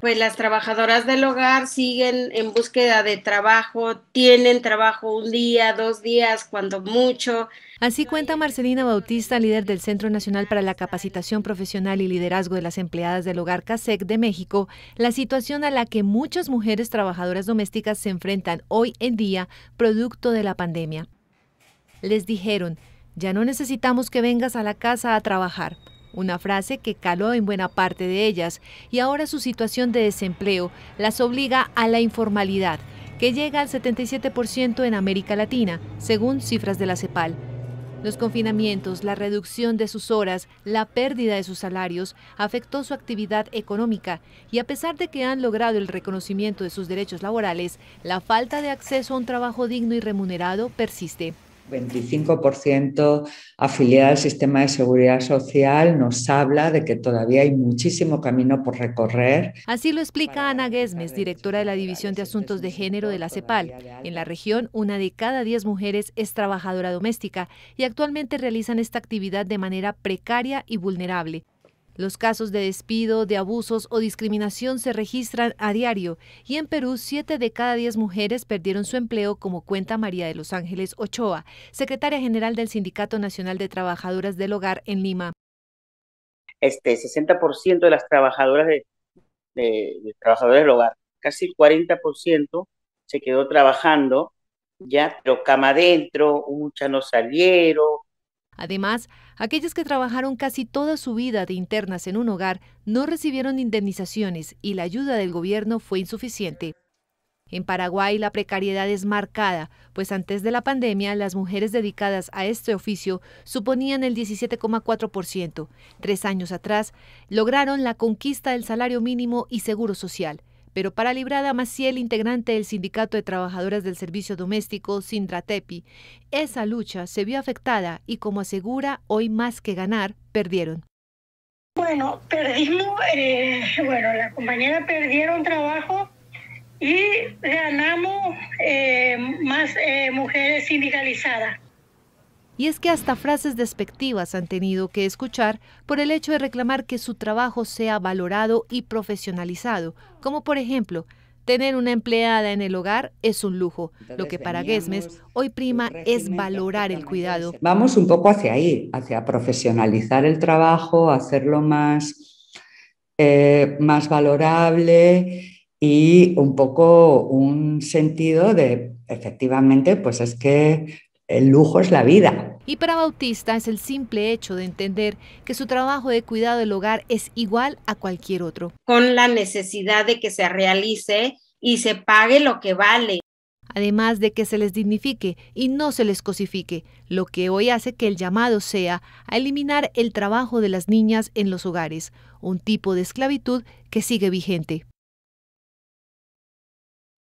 pues las trabajadoras del hogar siguen en búsqueda de trabajo, tienen trabajo un día, dos días, cuando mucho. Así cuenta Marcelina Bautista, líder del Centro Nacional para la Capacitación Profesional y Liderazgo de las Empleadas del Hogar CASEC e de México, la situación a la que muchas mujeres trabajadoras domésticas se enfrentan hoy en día producto de la pandemia. Les dijeron, ya no necesitamos que vengas a la casa a trabajar una frase que caló en buena parte de ellas y ahora su situación de desempleo las obliga a la informalidad, que llega al 77% en América Latina, según cifras de la CEPAL. Los confinamientos, la reducción de sus horas, la pérdida de sus salarios afectó su actividad económica y a pesar de que han logrado el reconocimiento de sus derechos laborales, la falta de acceso a un trabajo digno y remunerado persiste. 25% afiliada al sistema de seguridad social nos habla de que todavía hay muchísimo camino por recorrer. Así lo explica Ana Guesmes, directora de la División de Asuntos de Género de la CEPAL. En la región, una de cada 10 mujeres es trabajadora doméstica y actualmente realizan esta actividad de manera precaria y vulnerable. Los casos de despido, de abusos o discriminación se registran a diario y en Perú siete de cada diez mujeres perdieron su empleo, como cuenta María de los Ángeles Ochoa, secretaria general del Sindicato Nacional de Trabajadoras del Hogar en Lima. Este 60% de las trabajadoras de, del hogar, casi 40% se quedó trabajando ya, pero cama adentro, muchas no salieron, Además, aquellas que trabajaron casi toda su vida de internas en un hogar no recibieron indemnizaciones y la ayuda del gobierno fue insuficiente. En Paraguay la precariedad es marcada, pues antes de la pandemia las mujeres dedicadas a este oficio suponían el 17,4%. Tres años atrás lograron la conquista del salario mínimo y seguro social. Pero para Librada Maciel, integrante del Sindicato de Trabajadoras del Servicio Doméstico, Sindratepi, esa lucha se vio afectada y como asegura, hoy más que ganar, perdieron. Bueno, perdimos, eh, bueno, la compañera perdieron trabajo y ganamos eh, más eh, mujeres sindicalizadas. Y es que hasta frases despectivas han tenido que escuchar por el hecho de reclamar que su trabajo sea valorado y profesionalizado, como por ejemplo, tener una empleada en el hogar es un lujo. Lo que para Gesmes hoy prima es valorar el cuidado. Vamos un poco hacia ahí, hacia profesionalizar el trabajo, hacerlo más, eh, más valorable y un poco un sentido de, efectivamente, pues es que el lujo es la vida. Y para Bautista es el simple hecho de entender que su trabajo de cuidado del hogar es igual a cualquier otro. Con la necesidad de que se realice y se pague lo que vale. Además de que se les dignifique y no se les cosifique, lo que hoy hace que el llamado sea a eliminar el trabajo de las niñas en los hogares, un tipo de esclavitud que sigue vigente.